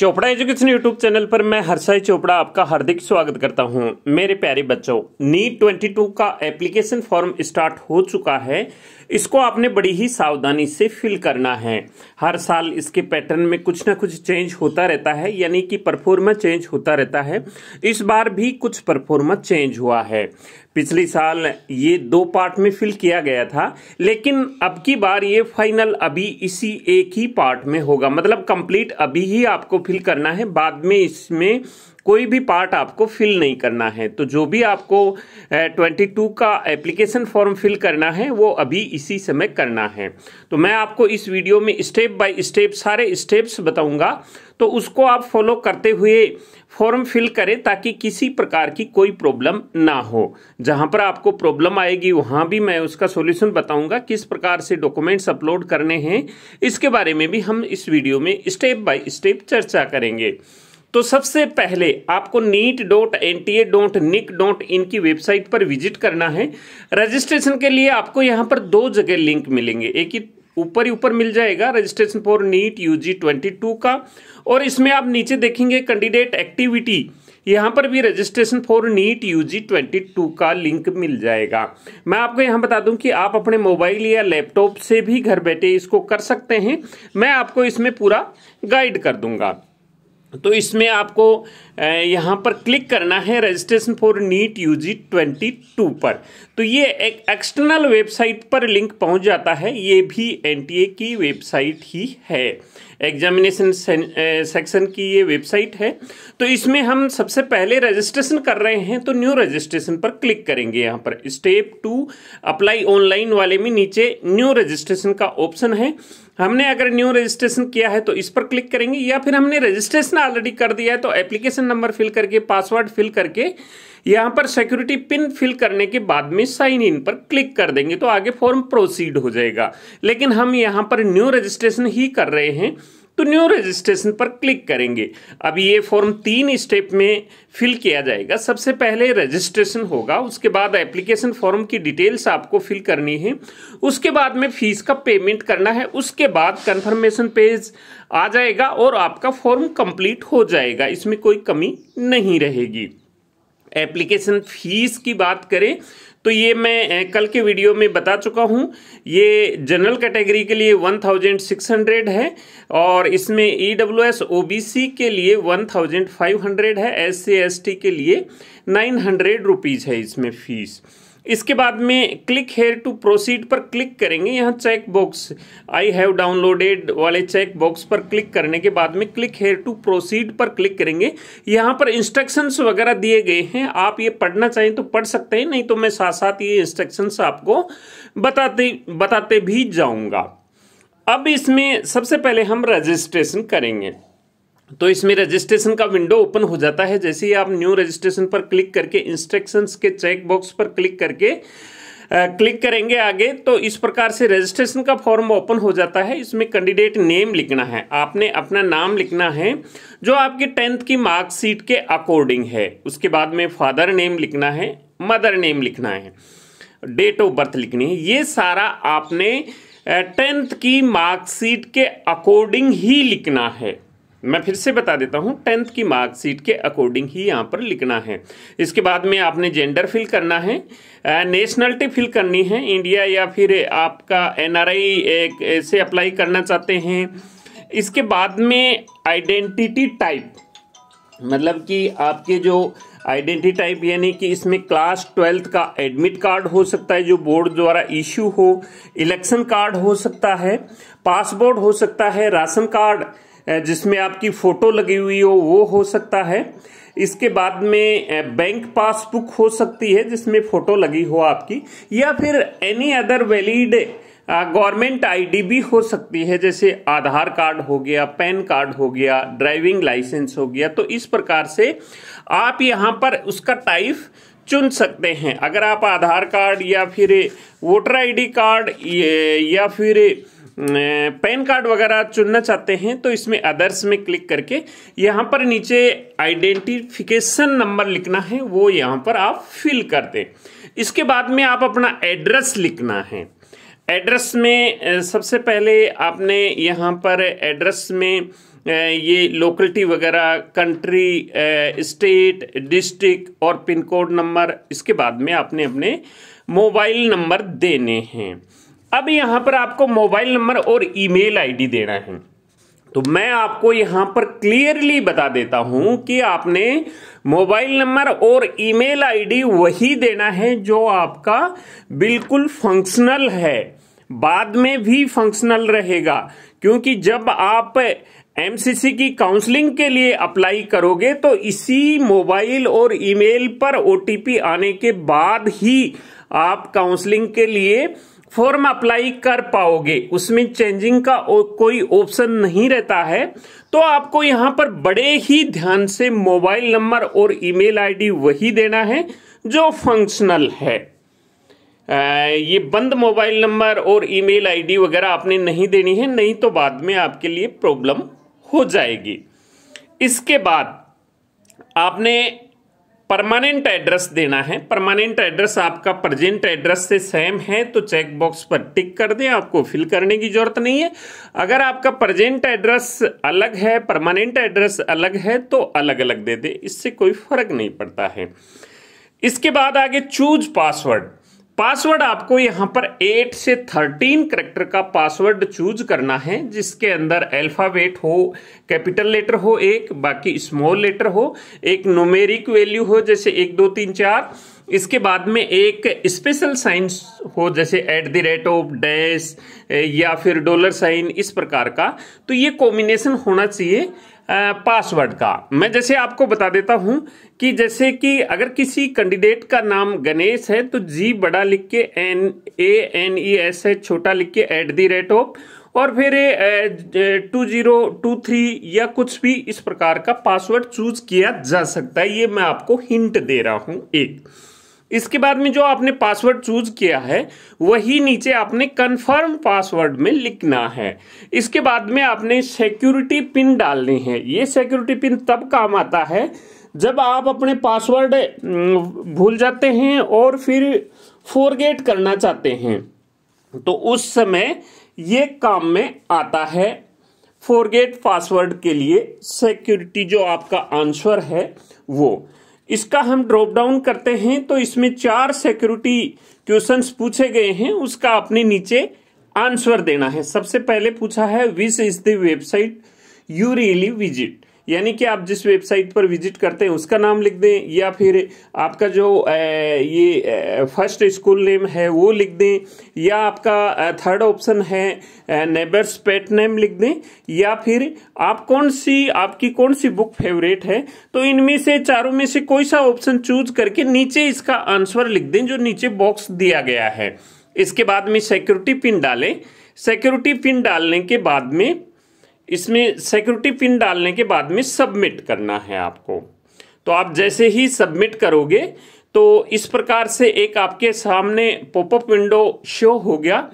Chopra education YouTube channel पर मैं हर्षाई चोपड़ा आपका हार्दिक स्वागत करता हूं मेरे प्यारे बच्चों नीट 22 का एप्लीकेशन फॉर्म स्टार्ट हो चुका है इसको आपने बड़ी ही सावधानी से फिल करना है हर साल इसके पैटर्न में कुछ ना कुछ चेंज होता रहता है यानी कि परफॉर्मा चेंज होता रहता है इस बार भी कुछ परफॉर्मा चेंज हुआ है पिछले साल ये दो पार्ट में फिल किया गया था लेकिन अब की बार ये फाइनल अभी इसी एक ही पार्ट में होगा मतलब कंप्लीट अभी ही आपको फिल करना है बाद में इसमें कोई भी पार्ट आपको फिल नहीं करना है तो जो भी आपको ट्वेंटी टू का एप्लीकेशन फॉर्म फिल करना है वो अभी इसी समय करना है तो मैं आपको इस वीडियो में स्टेप बाय स्टेप सारे स्टेप्स बताऊंगा तो उसको आप फॉलो करते हुए फॉर्म फिल करें ताकि किसी प्रकार की कोई प्रॉब्लम ना हो जहां पर आपको प्रॉब्लम आएगी वहां भी मैं उसका सॉल्यूशन बताऊंगा किस प्रकार से डॉक्यूमेंट्स अपलोड करने हैं इसके बारे में भी हम इस वीडियो में स्टेप बाय स्टेप चर्चा करेंगे तो सबसे पहले आपको NEET dot N T A dot NIC dot in की वेबसाइट पर विजिट करना है रजिस्ट्रेशन के लिए आपको यहाँ पर दो जगह लिंक मिलेंगे एक ही ऊपर ही ऊपर मिल जाएगा registration for NEET UG twenty two का और इसमें आप नीचे देखेंगे कैंडिडेट एक्टिविटी यहाँ पर भी registration for NEET UG twenty two का लिंक मिल जाएगा मैं आपको यहाँ बता दूं कि आप अपने मोबाइल या लैपटॉप से भी घर बैठे इसको कर सकते हैं मैं आपको इसमें पूरा गाइड कर दूंगा तो इसमें आपको यहाँ पर क्लिक करना है registration for NEET U G twenty two पर तो ये एक एक्सटर्नल वेबसाइट पर लिंक पहुँच जाता है ये भी एन टी ए की वेबसाइट ही है एग्जामिनेशन सेक्शन की ये वेबसाइट है तो इसमें हम सबसे पहले रजिस्ट्रेशन कर रहे हैं तो न्यू रजिस्ट्रेशन पर क्लिक करेंगे यहाँ पर स्टेप टू अप्लाई ऑनलाइन वाले में नीचे न्यू रजिस्ट्रेशन का ऑप्शन है हमने अगर न्यू रजिस्ट्रेशन किया है तो इस पर क्लिक करेंगे या फिर हमने रजिस्ट्रेशन ऑलरेडी कर दिया है तो एप्लीकेशन नंबर फिल करके पासवर्ड फिल करके यहाँ पर सिक्योरिटी पिन फिल करने के बाद में साइन इन पर क्लिक कर देंगे तो आगे फॉर्म प्रोसीड हो जाएगा लेकिन हम यहाँ पर न्यू रजिस्ट्रेशन ही कर रहे हैं तो न्यू रजिस्ट्रेशन पर क्लिक करेंगे अब ये फॉर्म तीन स्टेप में फिल किया जाएगा सबसे पहले रजिस्ट्रेशन होगा उसके बाद एप्लीकेशन फॉर्म की डिटेल्स आपको फिल करनी है उसके बाद में फीस का पेमेंट करना है उसके बाद कंफर्मेशन पेज आ जाएगा और आपका फॉर्म कंप्लीट हो जाएगा इसमें कोई कमी नहीं रहेगी एप्लीकेशन फीस की बात करें तो ये मैं कल के वीडियो में बता चुका हूँ ये जनरल कैटेगरी के लिए 1600 है और इसमें E W S O B C के लिए 1500 है एस सी एस टी के लिए नाइन हंड्रेड रुपीज़ है इसमें फ़ीस इसके बाद में क्लिक हेयर टू प्रोसीड पर क्लिक करेंगे यहाँ check box I have downloaded वाले चेक बॉक्स पर क्लिक करने के बाद में क्लिक हेयर टू प्रोसीड पर क्लिक करेंगे यहाँ पर इंस्ट्रक्शंस वगैरह दिए गए हैं आप ये पढ़ना चाहें तो पढ़ सकते हैं नहीं तो मैं साथ साथ ये इंस्ट्रक्शंस आपको बताते बताते भी जाऊँगा अब इसमें सबसे पहले हम रजिस्ट्रेशन करेंगे तो इसमें रजिस्ट्रेशन का विंडो ओपन हो जाता है जैसे ही आप न्यू रजिस्ट्रेशन पर क्लिक करके इंस्ट्रक्शंस के चेक बॉक्स पर क्लिक करके क्लिक करेंगे आगे तो इस प्रकार से रजिस्ट्रेशन का फॉर्म ओपन हो जाता है इसमें कैंडिडेट नेम लिखना है आपने अपना नाम लिखना है जो आपके टेंथ की मार्कशीट के अकॉर्डिंग है उसके बाद में फादर नेम लिखना है मदर नेम लिखना है डेट ऑफ बर्थ लिखनी है ये सारा आपने टेंथ की मार्कशीट के अकॉर्डिंग ही लिखना है मैं फिर से बता देता हूँ टेंथ की मार्कशीट के अकॉर्डिंग ही यहाँ पर लिखना है इसके बाद में आपने जेंडर फिल करना है नेशनलिटी फिल करनी है इंडिया या फिर आपका एनआरआई से अप्लाई करना चाहते हैं इसके बाद में आइडेंटिटी टाइप मतलब कि आपके जो आइडेंटिटी टाइप यानी कि इसमें क्लास ट्वेल्थ का एडमिट कार्ड हो सकता है जो बोर्ड द्वारा इश्यू हो इलेक्शन कार्ड हो सकता है पासपोर्ट हो सकता है राशन कार्ड जिसमें आपकी फ़ोटो लगी हुई हो वो हो सकता है इसके बाद में बैंक पासबुक हो सकती है जिसमें फ़ोटो लगी हो आपकी या फिर any other valid government ID भी हो सकती है जैसे आधार कार्ड हो गया पैन कार्ड हो गया ड्राइविंग लाइसेंस हो गया तो इस प्रकार से आप यहाँ पर उसका टाइप चुन सकते हैं अगर आप आधार कार्ड या फिर वोटर आईडी कार्ड या फिर पैन कार्ड वगैरह चुनना चाहते हैं तो इसमें अदर्स में क्लिक करके यहाँ पर नीचे आइडेंटिफिकेशन नंबर लिखना है वो यहाँ पर आप फिल कर दें इसके बाद में आप अपना एड्रेस लिखना है एड्रेस में सबसे पहले आपने यहाँ पर एड्रेस में ये लोकलिटी वगैरह कंट्री स्टेट डिस्ट्रिक्ट और पिन कोड नंबर इसके बाद में आपने अपने मोबाइल नंबर देने हैं अब यहां पर आपको मोबाइल नंबर और ईमेल आईडी देना है तो मैं आपको यहां पर क्लियरली बता देता हूं कि आपने मोबाइल नंबर और ईमेल आईडी वही देना है जो आपका बिल्कुल फंक्शनल है बाद में भी फंक्शनल रहेगा क्योंकि जब आप एमसीसी की काउंसलिंग के लिए अप्लाई करोगे तो इसी मोबाइल और ईमेल पर ओटीपी आने के बाद ही आप काउंसलिंग के लिए फॉर्म अप्लाई कर पाओगे उसमें चेंजिंग का कोई ऑप्शन नहीं रहता है तो आपको यहां पर बड़े ही ध्यान से मोबाइल नंबर और ईमेल आईडी वही देना है जो फंक्शनल है ये बंद मोबाइल नंबर और ईमेल आईडी वगैरह आपने नहीं देनी है नहीं तो बाद में आपके लिए प्रॉब्लम हो जाएगी इसके बाद आपने परमानेंट एड्रेस देना है परमानेंट एड्रेस आपका प्रजेंट एड्रेस से सेम है तो चेक बॉक्स पर टिक कर दें आपको फिल करने की जरूरत नहीं है अगर आपका प्रजेंट एड्रेस अलग है परमानेंट एड्रेस अलग है तो अलग अलग दे दें इससे कोई फर्क नहीं पड़ता है इसके बाद आगे चूज पासवर्ड पासवर्ड आपको यहां पर 8 से 13 करेक्टर का पासवर्ड चूज करना है जिसके अंदर अल्फाबेट हो कैपिटल लेटर हो एक बाकी स्मॉल लेटर हो एक नोमेरिक वैल्यू हो जैसे एक दो तीन चार इसके बाद में एक स्पेशल साइन हो जैसे at the rate of dash या फिर डॉलर साइन इस प्रकार का तो ये कॉम्बिनेशन होना चाहिए पासवर्ड का मैं जैसे आपको बता देता हूं कि जैसे कि अगर किसी कैंडिडेट का नाम गणेश है तो जी बड़ा लिख के N A N E S है छोटा लिख के एट दी रेट ऑफ और फिर टू जीरो टू थ्री या कुछ भी इस प्रकार का पासवर्ड चूज किया जा सकता है ये मैं आपको हिंट दे रहा हूं एक इसके बाद में जो आपने पासवर्ड चूज किया है वही नीचे आपने कंफर्म पासवर्ड में लिखना है इसके बाद में आपने सिक्योरिटी पिन डालनी है ये सिक्योरिटी पिन तब काम आता है जब आप अपने पासवर्ड हम्म, भूल जाते हैं और फिर फोरगेट करना चाहते हैं तो उस समय ये काम में आता है फोरगेट पासवर्ड के लिए सिक्योरिटी जो आपका आंसर है वो इसका हम ड्रॉप डाउन करते हैं तो इसमें चार सिक्योरिटी क्वेश्चंस पूछे गए हैं उसका आपने नीचे आंसर देना है सबसे पहले पूछा है which is the website you really visit यानी कि आप जिस वेबसाइट पर विजिट करते हैं उसका नाम लिख दें या फिर आपका जो ये फर्स्ट स्कूल नेम है वो लिख दें या आपका थर्ड ऑप्शन है नेबर्स पेट नेम लिख दें या फिर आप कौन सी आपकी कौन सी बुक फेवरेट है तो इनमें से चारों में से कोई सा ऑप्शन चूज करके नीचे इसका आंसर लिख दें जो नीचे बॉक्स दिया गया है इसके बाद में सिक्योरिटी पिन डालें सिक्योरिटी पिन डालने के बाद में इसमें सिक्योरिटी पिन डालने के बाद में सबमिट करना है आपको तो आप जैसे ही सबमिट करोगे तो इस प्रकार से एक आपके सामने पॉपअप विंडो शो हो गया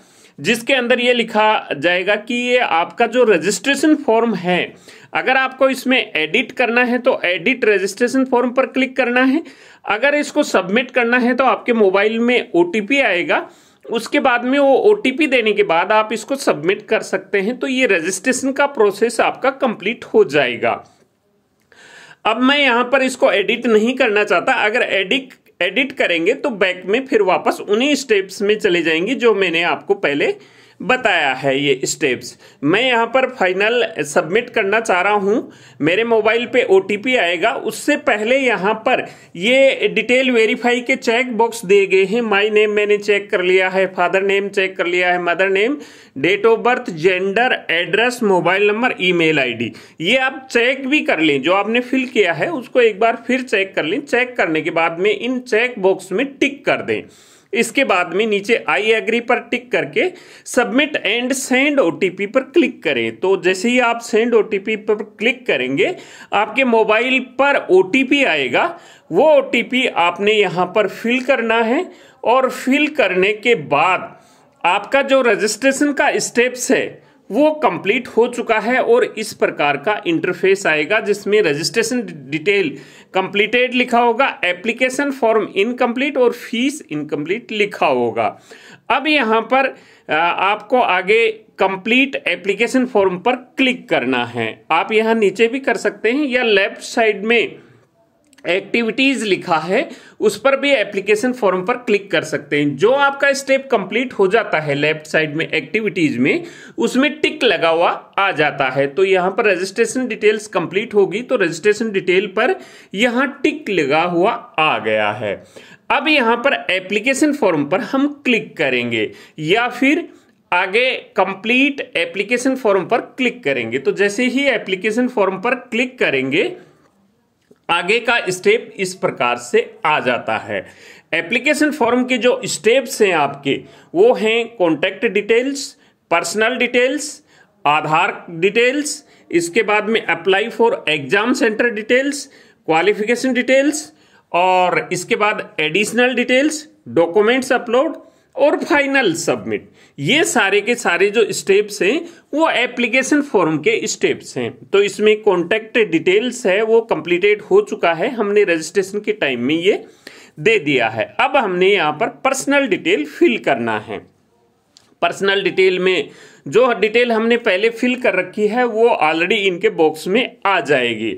जिसके अंदर ये लिखा जाएगा कि ये आपका जो रजिस्ट्रेशन फॉर्म है अगर आपको इसमें एडिट करना है तो एडिट रजिस्ट्रेशन फॉर्म पर क्लिक करना है अगर इसको सबमिट करना है तो आपके मोबाइल में ओ आएगा उसके बाद में वो ओ देने के बाद आप इसको सबमिट कर सकते हैं तो ये रजिस्ट्रेशन का प्रोसेस आपका कंप्लीट हो जाएगा अब मैं यहाँ पर इसको एडिट नहीं करना चाहता अगर एडिट एडिट करेंगे तो बैक में फिर वापस उन्हीं स्टेप्स में चले जाएंगे जो मैंने आपको पहले बताया है ये स्टेप्स मैं यहाँ पर फाइनल सबमिट करना चाह रहा हूँ मेरे मोबाइल पे ओ आएगा उससे पहले यहाँ पर ये डिटेल वेरीफाई के चेक बॉक्स दिए गए हैं माई नेम मैंने चेक कर लिया है फादर नेम चेक कर लिया है mother name date of birth gender address mobile number email ID ये आप चेक भी कर लें जो आपने फिल किया है उसको एक बार फिर चेक कर लें चेक करने के बाद में इन चेक बॉक्स में टिक कर दें इसके बाद में नीचे आई एग्री पर टिक करके सबमिट एंड सेंड ओटीपी पर क्लिक करें तो जैसे ही आप सेंड ओटीपी पर क्लिक करेंगे आपके मोबाइल पर ओटीपी आएगा वो ओटीपी आपने यहाँ पर फिल करना है और फिल करने के बाद आपका जो रजिस्ट्रेशन का स्टेप्स है वो कंप्लीट हो चुका है और इस प्रकार का इंटरफेस आएगा जिसमें रजिस्ट्रेशन डिटेल कंप्लीटेड लिखा होगा एप्लीकेशन फॉर्म इनकम्प्लीट और फीस इनकम्प्लीट लिखा होगा अब यहाँ पर आपको आगे कंप्लीट एप्लीकेशन फॉर्म पर क्लिक करना है आप यहाँ नीचे भी कर सकते हैं या लेफ्ट साइड में एक्टिविटीज लिखा है उस पर भी एप्लीकेशन फॉर्म पर क्लिक कर सकते हैं जो आपका स्टेप कंप्लीट हो जाता है लेफ्ट साइड में एक्टिविटीज में उसमें टिक लगा हुआ आ जाता है तो यहां पर रजिस्ट्रेशन डिटेल्स कंप्लीट होगी तो रजिस्ट्रेशन डिटेल पर यहाँ टिक लगा हुआ आ गया है अब यहां पर एप्लीकेशन फॉर्म पर हम क्लिक करेंगे या फिर आगे कंप्लीट एप्लीकेशन फॉर्म पर क्लिक करेंगे तो जैसे ही एप्लीकेशन फॉर्म पर क्लिक करेंगे आगे का स्टेप इस प्रकार से आ जाता है एप्लीकेशन फॉर्म के जो स्टेप्स हैं आपके वो हैं contact details personal details Aadhaar details इसके बाद में apply for exam centre details qualification details और इसके बाद एडिशनल डिटेल्स डॉक्यूमेंट्स अपलोड और फाइनल सबमिट ये सारे के सारे जो स्टेप्स हैं वो एप्लीकेशन फॉर्म के स्टेप्स हैं तो इसमें कॉन्टैक्ट डिटेल्स है वो कंप्लीटेड हो चुका है हमने रजिस्ट्रेशन के टाइम में ये दे दिया है अब हमने यहाँ पर पर्सनल डिटेल फिल करना है पर्सनल डिटेल में जो डिटेल हमने पहले फिल कर रखी है वो ऑलरेडी इनके बॉक्स में आ जाएगी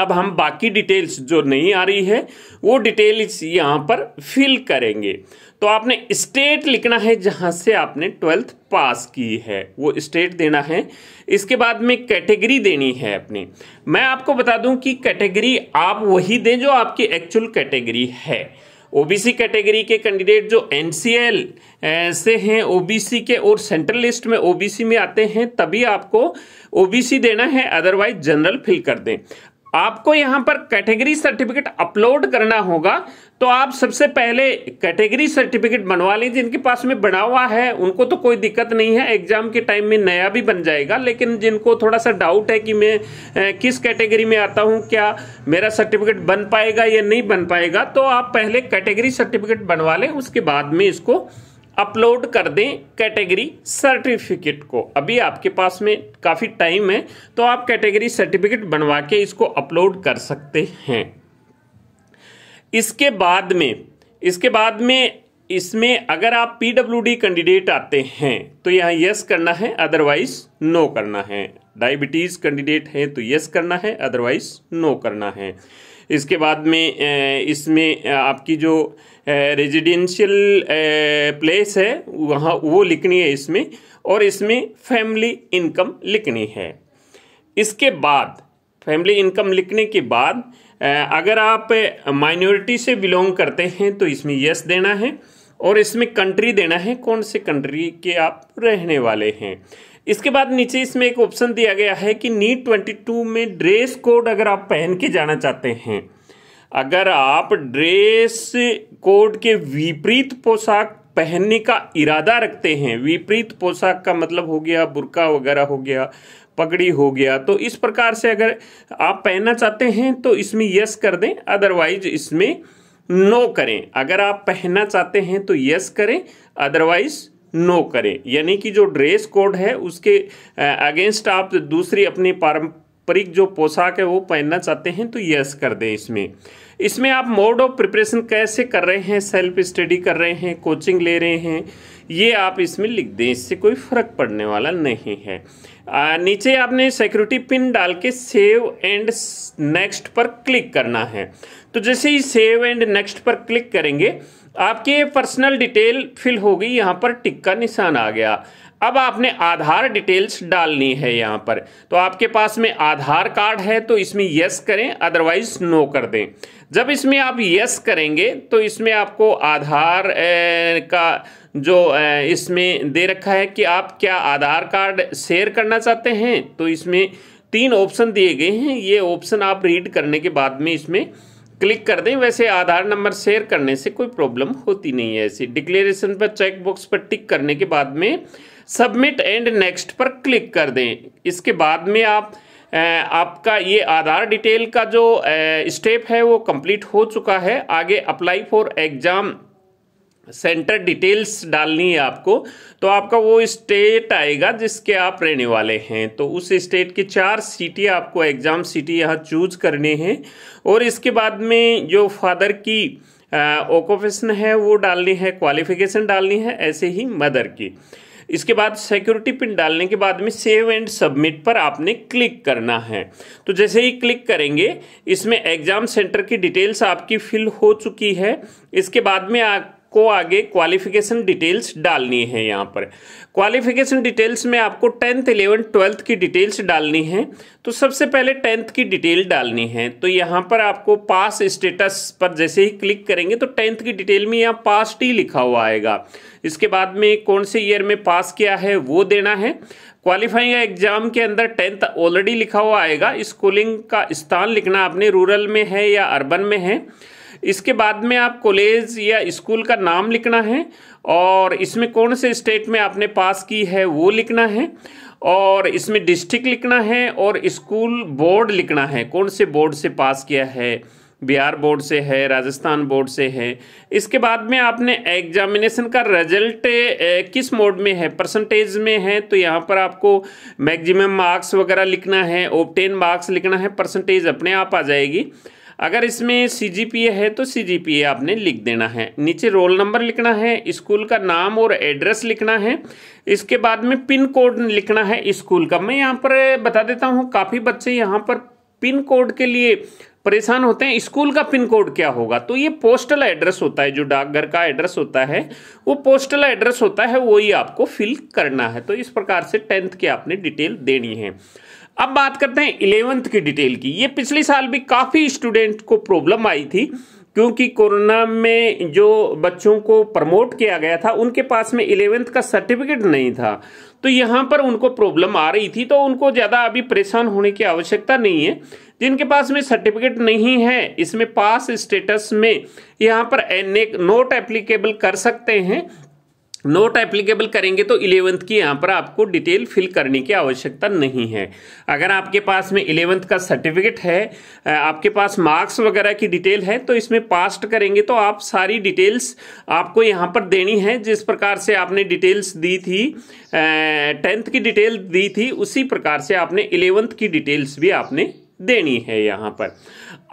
अब हम बाकी डिटेल्स जो नहीं आ रही है वो डिटेल्स यहाँ पर फिल करेंगे तो आपने स्टेट लिखना है जहाँ से आपने ट्वेल्थ पास की है वो स्टेट देना है इसके बाद में कैटेगरी देनी है अपनी मैं आपको बता दूं कि कैटेगरी आप वही दें जो आपकी एक्चुअल कैटेगरी है ओबीसी कैटेगरी के कैंडिडेट जो एन eh, से हैं ओबीसी के और सेंट्रल लिस्ट में ओबीसी में आते हैं तभी आपको ओबीसी देना है अदरवाइज जनरल फिल कर दें आपको यहां पर कैटेगरी सर्टिफिकेट अपलोड करना होगा तो आप सबसे पहले कैटेगरी सर्टिफिकेट बनवा लें जिनके पास में बना हुआ है उनको तो कोई दिक्कत नहीं है एग्जाम के टाइम में नया भी बन जाएगा लेकिन जिनको थोड़ा सा डाउट है कि मैं किस कैटेगरी में आता हूं क्या मेरा सर्टिफिकेट बन पाएगा या नहीं बन पाएगा तो आप पहले कैटेगरी सर्टिफिकेट बनवा लें उसके बाद में इसको अपलोड कर दें कैटेगरी सर्टिफिकेट को अभी आपके पास में काफ़ी टाइम है तो आप कैटेगरी सर्टिफिकेट बनवा के इसको अपलोड कर सकते हैं इसके बाद में इसके बाद में इसमें अगर आप पीडब्ल्यूडी कैंडिडेट आते हैं तो यहाँ यस करना है अदरवाइज नो करना है डायबिटीज़ कैंडिडेट है तो यस करना है अदरवाइज नो करना है इसके बाद में इसमें आपकी जो रेजिडेंशियल प्लेस है वहाँ वो लिखनी है इसमें और इसमें फैमिली इनकम लिखनी है इसके बाद फैमिली इनकम लिखने के बाद अगर आप माइनॉरिटी से बिलोंग करते हैं तो इसमें यस देना है और इसमें कंट्री देना है कौन से कंट्री के आप रहने वाले हैं इसके बाद नीचे इसमें एक ऑप्शन दिया गया है कि नीट ट्वेंटी टू में ड्रेस कोड अगर आप पहन के जाना चाहते हैं अगर आप ड्रेस कोड के विपरीत पोशाक पहनने का इरादा रखते हैं विपरीत पोशाक का मतलब हो गया बुरका वगैरह हो गया पगड़ी हो गया तो इस प्रकार से अगर आप पहनना चाहते हैं तो इसमें यस कर दें अदरवाइज इसमें नो करें अगर आप पहनना चाहते हैं तो यस करें अदरवाइज नो करें यानी कि जो ड्रेस कोड है उसके अगेंस्ट आप दूसरी अपनी पारंपरिक जो पोशाक है वो पहनना चाहते हैं तो यस कर दें इसमें इसमें आप मोड ऑफ प्रिपरेशन कैसे कर रहे हैं सेल्फ स्टडी कर रहे हैं कोचिंग ले रहे हैं ये आप इसमें लिख दें इससे कोई फर्क पड़ने वाला नहीं है आ, नीचे आपने सिक्योरिटी पिन डाल के सेव एंड नेक्स्ट पर क्लिक करना है तो जैसे ही सेव एंड नेक्स्ट पर क्लिक करेंगे आपकी पर्सनल डिटेल फिल हो गई यहाँ पर टिक का निशान आ गया अब आपने आधार डिटेल्स डालनी है यहाँ पर तो आपके पास में आधार कार्ड है तो इसमें यस करें अदरवाइज नो कर दें जब इसमें आप यस करेंगे तो इसमें आपको आधार ए, का जो ए, इसमें दे रखा है कि आप क्या आधार कार्ड शेयर करना चाहते हैं तो इसमें तीन ऑप्शन दिए गए हैं ये ऑप्शन आप रीड करने के बाद में इसमें क्लिक कर दें वैसे आधार नंबर शेयर करने से कोई प्रॉब्लम होती नहीं है ऐसी डिक्लेरेशन पर चेक बॉक्स पर टिक करने के बाद में सबमिट एंड नेक्स्ट पर क्लिक कर दें इसके बाद में आप आपका ये आधार डिटेल का जो स्टेप है वो कंप्लीट हो चुका है आगे apply for exam centre details डालनी है आपको तो आपका वो स्टेट आएगा जिसके आप रहने वाले हैं तो उस स्टेट की चार सिटी आपको एग्ज़ाम सिटी यहाँ चूज करने हैं और इसके बाद में जो फादर की ऑक्यूपेशन है वो डालनी है क्वालिफिकेशन डालनी है ऐसे ही मदर की इसके बाद सिक्योरिटी पिन डालने के बाद में सेव एंड सबमिट पर आपने क्लिक करना है तो जैसे ही क्लिक करेंगे इसमें एग्ज़ाम सेंटर की डिटेल्स आपकी फिल हो चुकी है इसके बाद में आप आपको आगे क्वालिफिकेशन डिटेल्स डालनी है यहाँ पर क्वालिफिकेशन डिटेल्स में आपको टेंथ इलेवेंथ ट्वेल्थ की डिटेल्स डालनी है तो सबसे पहले टेंथ की डिटेल डालनी है तो यहाँ पर आपको पास स्टेटस पर जैसे ही क्लिक करेंगे तो टेंथ की डिटेल में यहाँ पास टी लिखा हुआ आएगा इसके बाद में कौन से ईयर में पास किया है वो देना है क्वालिफाइंग एग्जाम के अंदर टेंथ ऑलरेडी लिखा हुआ आएगा स्कूलिंग का स्थान लिखना आपने रूरल में है या अर्बन में है इसके बाद में आप कॉलेज या स्कूल का नाम लिखना है और इसमें कौन से स्टेट में आपने पास की है वो लिखना है और इसमें डिस्ट्रिक्ट लिखना है और स्कूल बोर्ड लिखना है कौन से बोर्ड से पास किया है बिहार बोर्ड से है राजस्थान बोर्ड से है इसके बाद में आपने एग्जामिनेशन का रिजल्ट किस मोड में है परसेंटेज में है तो यहाँ पर आपको मैक्सिमम मार्क्स वगैरह लिखना है ओपटेन मार्क्स लिखना है परसेंटेज अपने आप आ जाएगी अगर इसमें सी है तो सी आपने लिख देना है नीचे रोल नंबर लिखना है स्कूल का नाम और एड्रेस लिखना है इसके बाद में पिन कोड लिखना है स्कूल का मैं यहाँ पर बता देता हूँ काफ़ी बच्चे यहाँ पर पिन कोड के लिए परेशान होते हैं स्कूल का पिन कोड क्या होगा तो ये पोस्टल एड्रेस होता है जो डाकघर का एड्रेस होता है वो पोस्टल एड्रेस होता है वही आपको फिल करना है तो इस प्रकार से टेंथ की आपने डिटेल देनी है अब बात करते हैं इलेवंथ की डिटेल की ये पिछले साल भी काफ़ी स्टूडेंट को प्रॉब्लम आई थी क्योंकि कोरोना में जो बच्चों को प्रमोट किया गया था उनके पास में इलेवेंथ का सर्टिफिकेट नहीं था तो यहाँ पर उनको प्रॉब्लम आ रही थी तो उनको ज़्यादा अभी परेशान होने की आवश्यकता नहीं है जिनके पास में सर्टिफिकेट नहीं है इसमें पास स्टेटस में यहाँ पर एन नोट एप्लीकेबल कर सकते हैं नोट एप्लीकेबल करेंगे तो इलेवंथ की यहाँ पर आपको डिटेल फिल करने की आवश्यकता नहीं है अगर आपके पास में इलेवंथ का सर्टिफिकेट है आपके पास मार्क्स वगैरह की डिटेल है तो इसमें पास्ट करेंगे तो आप सारी डिटेल्स आपको यहाँ पर देनी है जिस प्रकार से आपने डिटेल्स दी थी टेंथ की डिटेल दी थी उसी प्रकार से आपने इलेवंथ की डिटेल्स भी आपने देनी है यहाँ पर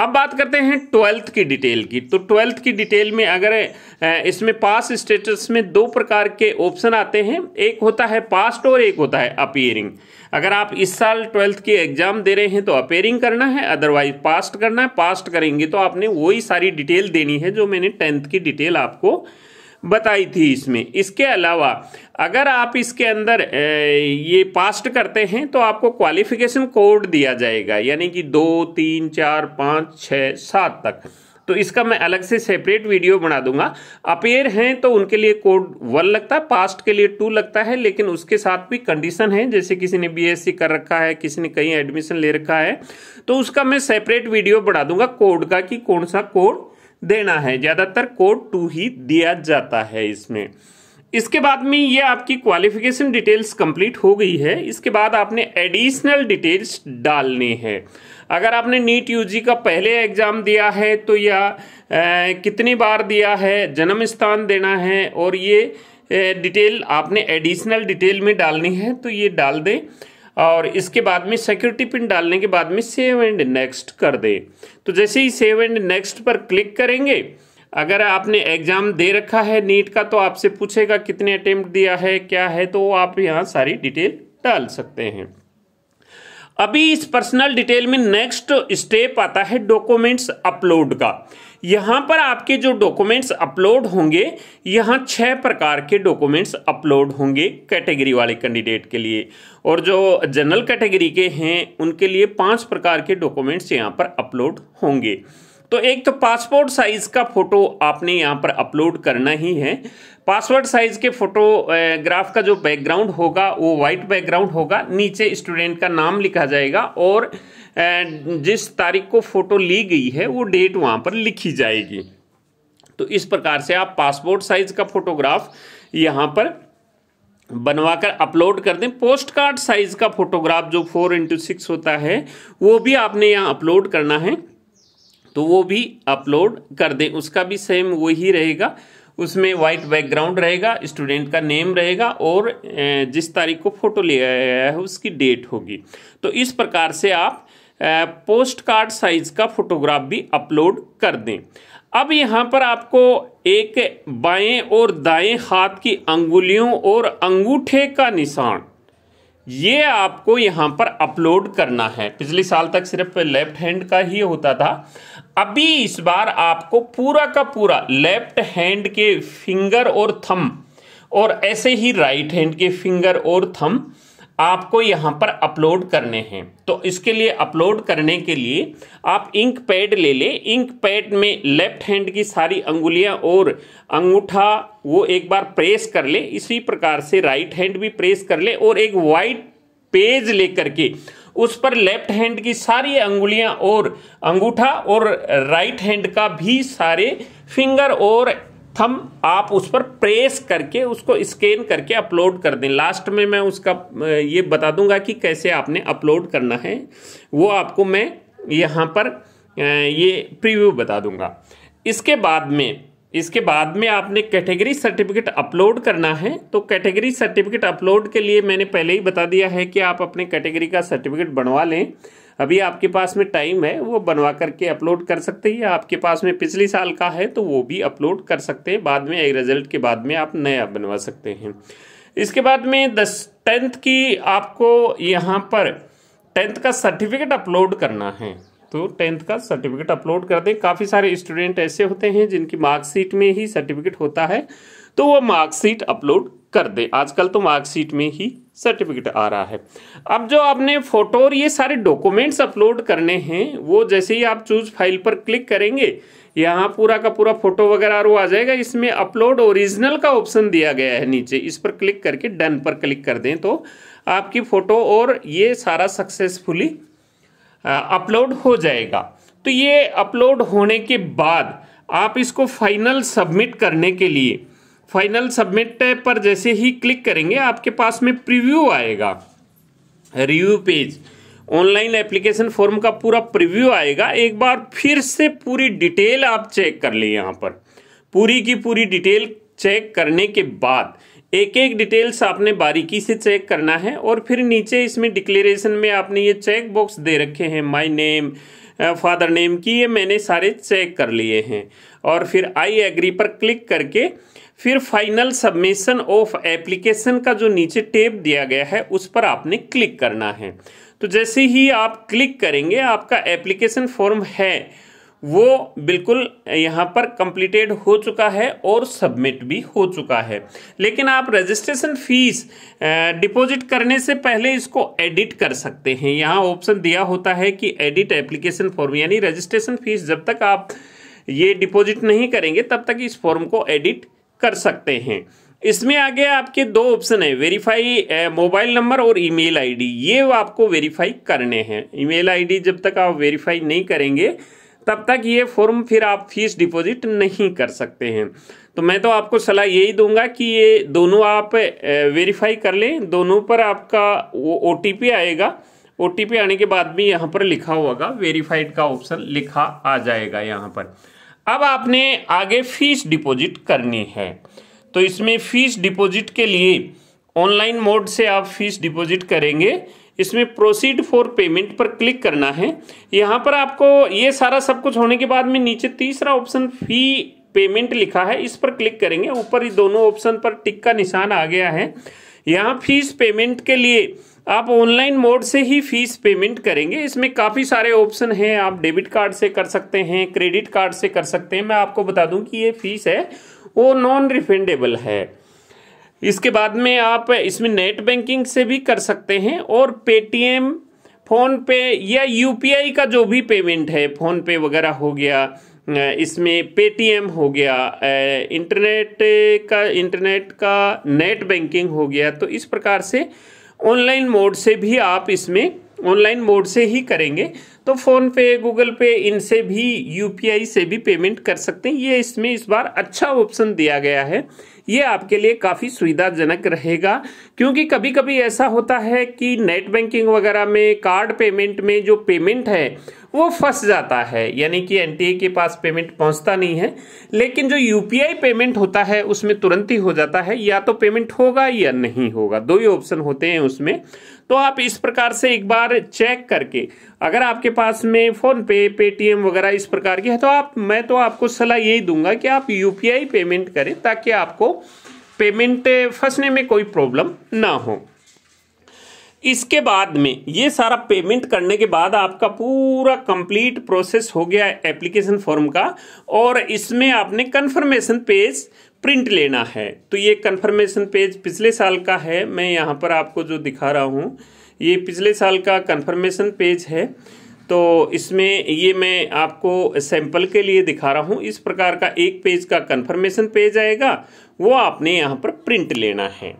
अब बात करते हैं ट्वेल्थ की डिटेल की तो ट्वेल्थ की डिटेल में अगर इसमें पास स्टेटस में दो प्रकार के ऑप्शन आते हैं एक होता है पास्ट और एक होता है अपेयरिंग अगर आप इस साल ट्वेल्थ की एग्ज़ाम दे रहे हैं तो अपेयरिंग करना है अदरवाइज पास्ट करना है पास्ट करेंगे तो आपने वही सारी डिटेल देनी है जो मैंने टेंथ की डिटेल आपको बताई थी इसमें इसके अलावा अगर आप इसके अंदर ये पास्ट करते हैं तो आपको क्वालिफिकेशन कोड दिया जाएगा यानी कि दो तीन चार पाँच छः सात तक तो इसका मैं अलग से सेपरेट वीडियो बना दूंगा अपेयर हैं तो उनके लिए कोड वन लगता है पास्ट के लिए टू लगता है लेकिन उसके साथ भी कंडीशन है जैसे किसी ने बीएससी कर रखा है किसी ने कहीं एडमिशन ले रखा है तो उसका मैं सेपरेट वीडियो बना दूंगा कोड का कि कौन सा कोड देना है ज़्यादातर कोड टू ही दिया जाता है इसमें इसके बाद में ये आपकी क्वालिफिकेशन डिटेल्स कंप्लीट हो गई है इसके बाद आपने एडिशनल डिटेल्स डालने हैं अगर आपने नीट यूजी का पहले एग्ज़ाम दिया है तो या कितनी बार दिया है जन्म स्थान देना है और ये डिटेल आपने एडिशनल डिटेल में डालनी है तो ये डाल दें और इसके बाद में सिक्योरिटी पिन डालने के बाद में सेव एंड नेक्स्ट कर दें तो जैसे ही सेव एंड नेक्स्ट पर क्लिक करेंगे अगर आपने एग्ज़ाम दे रखा है नीट का तो आपसे पूछेगा कितने अटेम्प्ट दिया है क्या है तो आप यहाँ सारी डिटेल डाल सकते हैं अभी इस पर्सनल डिटेल में नेक्स्ट स्टेप आता है डॉक्यूमेंट्स अपलोड का यहाँ पर आपके जो डॉक्यूमेंट्स अपलोड होंगे यहाँ छह प्रकार के डॉक्यूमेंट्स अपलोड होंगे कैटेगरी वाले कैंडिडेट के लिए और जो जनरल कैटेगरी के हैं उनके लिए पांच प्रकार के डॉक्यूमेंट्स यहाँ पर अपलोड होंगे तो एक तो पासपोर्ट साइज़ का फ़ोटो आपने यहाँ पर अपलोड करना ही है पासवर्ड साइज के फोटोग्राफ का जो बैकग्राउंड होगा वो वाइट बैकग्राउंड होगा नीचे स्टूडेंट का नाम लिखा जाएगा और जिस तारीख को फोटो ली गई है वो डेट वहां पर लिखी जाएगी तो इस प्रकार से आप पासपोर्ट साइज का फोटोग्राफ यहाँ पर बनवाकर अपलोड कर दें पोस्ट कार्ड साइज का फोटोग्राफ जो फोर इंटू सिक्स होता है वो भी आपने यहाँ अपलोड करना है तो वो भी अपलोड कर दें उसका भी सेम वही रहेगा उसमें वाइट बैकग्राउंड रहेगा स्टूडेंट का नेम रहेगा और जिस तारीख को फोटो लिया गया है उसकी डेट होगी तो इस प्रकार से आप पोस्ट कार्ड साइज का फोटोग्राफ भी अपलोड कर दें अब यहाँ पर आपको एक बाएं और दाएं हाथ की अंगुलियों और अंगूठे का निशान ये आपको यहां पर अपलोड करना है पिछले साल तक सिर्फ लेफ्ट हैंड का ही होता था अभी इस बार आपको पूरा का पूरा लेफ्ट हैंड के फिंगर और थम और ऐसे ही राइट हैंड के फिंगर और थम आपको यहाँ पर अपलोड करने हैं तो इसके लिए अपलोड करने के लिए आप इंक पैड ले लें इंक पैड में लेफ्ट हैंड की सारी अंगुलियाँ और अंगूठा वो एक बार प्रेस कर ले इसी प्रकार से राइट हैंड भी प्रेस कर ले और एक वाइट पेज लेकर के उस पर लेफ्ट हैंड की सारी अंगुलियां और अंगूठा और राइट हैंड का भी सारे फिंगर और थम आप उस पर प्रेस करके उसको स्कैन करके अपलोड कर दें लास्ट में मैं उसका ये बता दूंगा कि कैसे आपने अपलोड करना है वो आपको मैं यहाँ पर ये प्रीव्यू बता दूंगा इसके बाद में इसके बाद में आपने कैटेगरी सर्टिफिकेट अपलोड करना है तो कैटेगरी सर्टिफिकेट अपलोड के लिए मैंने पहले ही बता दिया है कि आप अपने कैटेगरी का सर्टिफिकेट बनवा लें अभी आपके पास में टाइम है वो बनवा करके अपलोड कर सकते हैं आपके पास में पिछले साल का है तो वो भी अपलोड कर सकते हैं बाद में एक रिजल्ट के बाद में आप नया बनवा सकते हैं इसके बाद में दस टेंथ की आपको यहाँ पर टेंथ का सर्टिफिकेट अपलोड करना है तो टेंथ का सर्टिफिकेट अपलोड कर दें काफ़ी सारे स्टूडेंट ऐसे होते हैं जिनकी मार्कशीट में ही सर्टिफिकेट होता है तो वो मार्कशीट अपलोड कर दें आजकल तो मार्कशीट में ही सर्टिफिकेट आ रहा है अब जो आपने फोटो और ये सारे डॉक्यूमेंट्स अपलोड करने हैं वो जैसे ही आप चूज फाइल पर क्लिक करेंगे यहाँ पूरा का पूरा फोटो वगैरह वो आ जाएगा इसमें अपलोड ओरिजिनल का ऑप्शन दिया गया है नीचे इस पर क्लिक करके डन पर क्लिक कर दें तो आपकी फ़ोटो और ये सारा सक्सेसफुली अपलोड हो जाएगा तो ये अपलोड होने के बाद आप इसको फाइनल सबमिट करने के लिए फाइनल सबमिट पर जैसे ही क्लिक करेंगे आपके पास में प्रीव्यू आएगा review page online application form का पूरा प्रीव्यू आएगा एक बार फिर से पूरी डिटेल आप चेक कर लें यहाँ पर पूरी की पूरी डिटेल चेक करने के बाद एक एक डिटेल्स आपने बारीकी से चेक करना है और फिर नीचे इसमें डिक्लेरेशन में आपने ये चेक बॉक्स दे रखे हैं माय नेम फादर नेम की ये मैंने सारे चेक कर लिए हैं और फिर आई एग्री पर क्लिक करके फिर फाइनल सबमिशन ऑफ एप्लीकेशन का जो नीचे टेप दिया गया है उस पर आपने क्लिक करना है तो जैसे ही आप क्लिक करेंगे आपका एप्लीकेशन फॉर्म है वो बिल्कुल यहाँ पर कंप्लीटेड हो चुका है और सबमिट भी हो चुका है लेकिन आप रजिस्ट्रेशन फीस डिपॉजिट करने से पहले इसको एडिट कर सकते हैं यहाँ ऑप्शन दिया होता है कि एडिट एप्लीकेशन फॉर्म यानी रजिस्ट्रेशन फीस जब तक आप ये डिपॉजिट नहीं करेंगे तब तक इस फॉर्म को एडिट कर सकते हैं इसमें आगे आपके दो ऑप्शन है वेरीफाई मोबाइल नंबर और ईमेल आईडी ये आपको वेरीफाई करने हैं ईमेल आईडी जब तक आप वेरीफाई नहीं करेंगे तब तक ये फॉर्म फिर आप फीस डिपॉजिट नहीं कर सकते हैं तो मैं तो आपको सलाह यही दूंगा कि ये दोनों आप वेरीफाई कर लें दोनों पर आपका वो ओ आएगा ओ आने के बाद भी यहाँ पर लिखा होगा वेरीफाइड का ऑप्शन लिखा आ जाएगा यहाँ पर अब आपने आगे फीस डिपॉजिट करनी है तो इसमें फीस डिपॉजिट के लिए ऑनलाइन मोड से आप फीस डिपॉजिट करेंगे इसमें प्रोसीड फॉर पेमेंट पर क्लिक करना है यहाँ पर आपको ये सारा सब कुछ होने के बाद में नीचे तीसरा ऑप्शन फी पेमेंट लिखा है इस पर क्लिक करेंगे ऊपर ही दोनों ऑप्शन पर टिक का निशान आ गया है यहाँ फीस पेमेंट के लिए आप ऑनलाइन मोड से ही फीस पेमेंट करेंगे इसमें काफ़ी सारे ऑप्शन हैं आप डेबिट कार्ड से कर सकते हैं क्रेडिट कार्ड से कर सकते हैं मैं आपको बता दूं कि ये फीस है वो नॉन रिफंडेबल है इसके बाद में आप इसमें नेट बैंकिंग से भी कर सकते हैं और पेटीएम एम फोनपे या यू का जो भी पेमेंट है फोन पे वगैरह हो गया इसमें पेटीएम हो गया इंटरनेट का इंटरनेट का नेट बैंकिंग हो गया तो इस प्रकार से ऑनलाइन मोड से भी आप इसमें ऑनलाइन मोड से ही करेंगे तो फ़ोन पे गूगल पे इनसे भी यूपीआई से भी पेमेंट कर सकते हैं ये इसमें इस बार अच्छा ऑप्शन दिया गया है ये आपके लिए काफ़ी सुविधाजनक रहेगा क्योंकि कभी कभी ऐसा होता है कि नेट बैंकिंग वगैरह में कार्ड पेमेंट में जो पेमेंट है वो फंस जाता है यानी कि एनटीए के पास पेमेंट पहुंचता नहीं है लेकिन जो यूपीआई पेमेंट होता है उसमें तुरंत ही हो जाता है या तो पेमेंट होगा या नहीं होगा दो ही ऑप्शन होते हैं उसमें तो आप इस प्रकार से एक बार चेक करके अगर आपके पास में फ़ोन पे पेटीएम वगैरह इस प्रकार की है तो आप मैं तो आपको सलाह यही दूंगा कि आप यूपीआई पेमेंट करें ताकि आपको पेमेंट फंसने में कोई प्रॉब्लम ना हो इसके बाद में ये सारा पेमेंट करने के बाद आपका पूरा कंप्लीट प्रोसेस हो गया एप्लीकेशन फॉर्म का और इसमें आपने कंफर्मेशन पेज प्रिंट लेना है तो ये कंफर्मेशन पेज पिछले साल का है मैं यहाँ पर आपको जो दिखा रहा हूँ ये पिछले साल का कंफर्मेशन पेज है तो इसमें ये मैं आपको सैंपल के लिए दिखा रहा हूँ इस प्रकार का एक पेज का कन्फर्मेशन पेज आएगा वो आपने यहाँ पर प्रिंट लेना है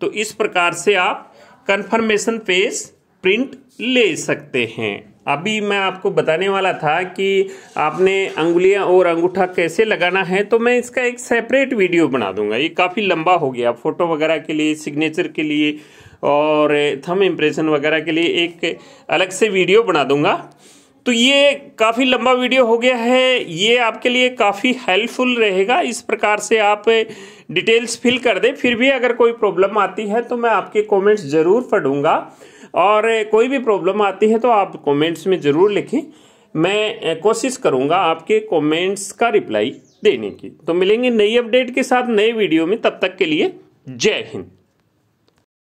तो इस प्रकार से आप कन्फर्मेशन पेज प्रिंट ले सकते हैं अभी मैं आपको बताने वाला था कि आपने अंगुलियां और अंगूठा कैसे लगाना है तो मैं इसका एक सेपरेट वीडियो बना दूंगा ये काफ़ी लंबा हो गया फ़ोटो वगैरह के लिए सिग्नेचर के लिए और थम इम्प्रेशन वगैरह के लिए एक अलग से वीडियो बना दूंगा तो ये काफ़ी लंबा वीडियो हो गया है ये आपके लिए काफ़ी हेल्पफुल रहेगा इस प्रकार से आप डिटेल्स फिल कर दें फिर भी अगर कोई प्रॉब्लम आती है तो मैं आपके कमेंट्स ज़रूर पढ़ूंगा और कोई भी प्रॉब्लम आती है तो आप कमेंट्स में ज़रूर लिखें मैं कोशिश करूंगा आपके कमेंट्स का रिप्लाई देने की तो मिलेंगे नई अपडेट के साथ नए वीडियो में तब तक के लिए जय हिंद